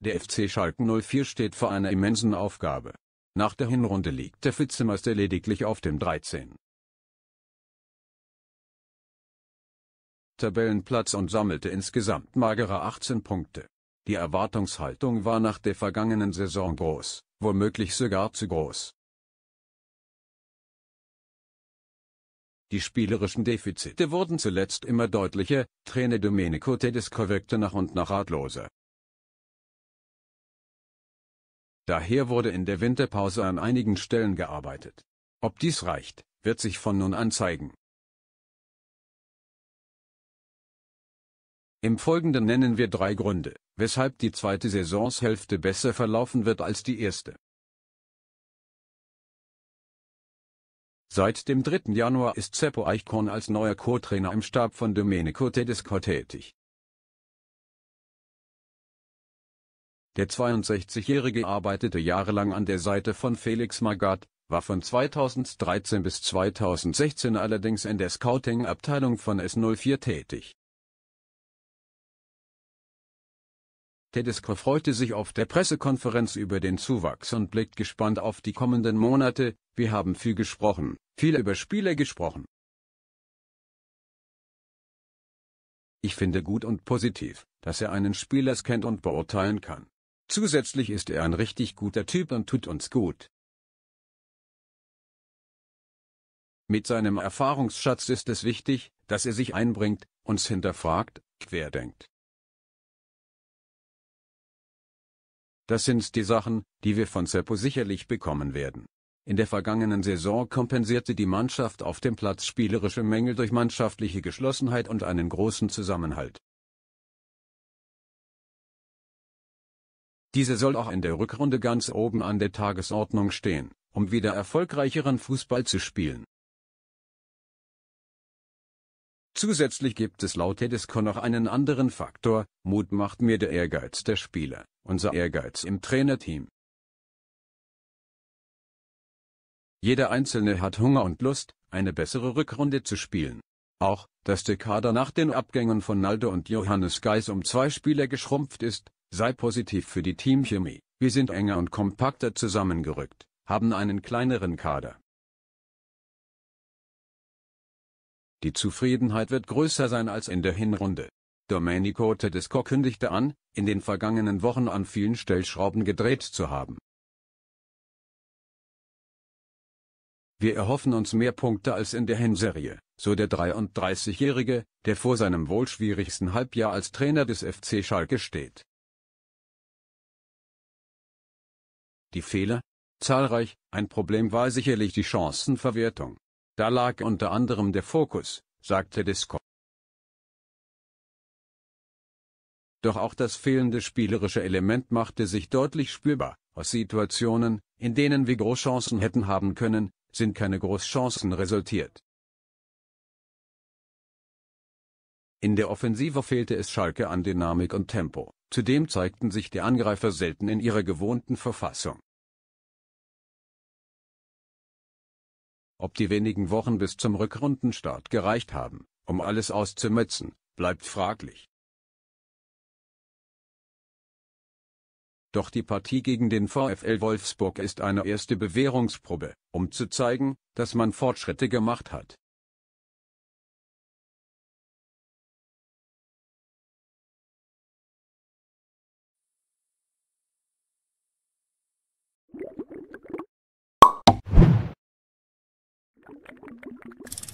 Der FC Schalke 04 steht vor einer immensen Aufgabe. Nach der Hinrunde liegt der Vizemeister lediglich auf dem 13. Tabellenplatz und sammelte insgesamt magere 18 Punkte. Die Erwartungshaltung war nach der vergangenen Saison groß, womöglich sogar zu groß. Die spielerischen Defizite wurden zuletzt immer deutlicher, Trainer Domenico Tedesco wirkte nach und nach ratloser. Daher wurde in der Winterpause an einigen Stellen gearbeitet. Ob dies reicht, wird sich von nun an zeigen. Im Folgenden nennen wir drei Gründe, weshalb die zweite Saisonshälfte besser verlaufen wird als die erste. Seit dem 3. Januar ist Seppo Eichkorn als neuer Co-Trainer im Stab von Domenico Tedesco tätig. Der 62-Jährige arbeitete jahrelang an der Seite von Felix Magath, war von 2013 bis 2016 allerdings in der Scouting-Abteilung von S04 tätig. Tedesco freute sich auf der Pressekonferenz über den Zuwachs und blickt gespannt auf die kommenden Monate. Wir haben viel gesprochen, viel über Spiele gesprochen. Ich finde gut und positiv, dass er einen Spieler scannt und beurteilen kann. Zusätzlich ist er ein richtig guter Typ und tut uns gut. Mit seinem Erfahrungsschatz ist es wichtig, dass er sich einbringt, uns hinterfragt, querdenkt. Das sind die Sachen, die wir von Seppo sicherlich bekommen werden. In der vergangenen Saison kompensierte die Mannschaft auf dem Platz spielerische Mängel durch mannschaftliche Geschlossenheit und einen großen Zusammenhalt. Diese soll auch in der Rückrunde ganz oben an der Tagesordnung stehen, um wieder erfolgreicheren Fußball zu spielen. Zusätzlich gibt es laut Tedesco noch einen anderen Faktor, Mut macht mir der Ehrgeiz der Spieler, unser Ehrgeiz im Trainerteam. Jeder Einzelne hat Hunger und Lust, eine bessere Rückrunde zu spielen. Auch, dass der Kader nach den Abgängen von Naldo und Johannes Geis um zwei Spieler geschrumpft ist, Sei positiv für die Teamchemie, wir sind enger und kompakter zusammengerückt, haben einen kleineren Kader. Die Zufriedenheit wird größer sein als in der Hinrunde. Domenico Tedesco kündigte an, in den vergangenen Wochen an vielen Stellschrauben gedreht zu haben. Wir erhoffen uns mehr Punkte als in der Hinserie, so der 33-Jährige, der vor seinem wohl schwierigsten Halbjahr als Trainer des FC Schalke steht. Die Fehler? Zahlreich, ein Problem war sicherlich die Chancenverwertung. Da lag unter anderem der Fokus, sagte Disco. Doch auch das fehlende spielerische Element machte sich deutlich spürbar. Aus Situationen, in denen wir Großchancen hätten haben können, sind keine Großchancen resultiert. In der Offensive fehlte es Schalke an Dynamik und Tempo, zudem zeigten sich die Angreifer selten in ihrer gewohnten Verfassung. Ob die wenigen Wochen bis zum Rückrundenstart gereicht haben, um alles auszumützen, bleibt fraglich. Doch die Partie gegen den VfL Wolfsburg ist eine erste Bewährungsprobe, um zu zeigen, dass man Fortschritte gemacht hat. Thank you.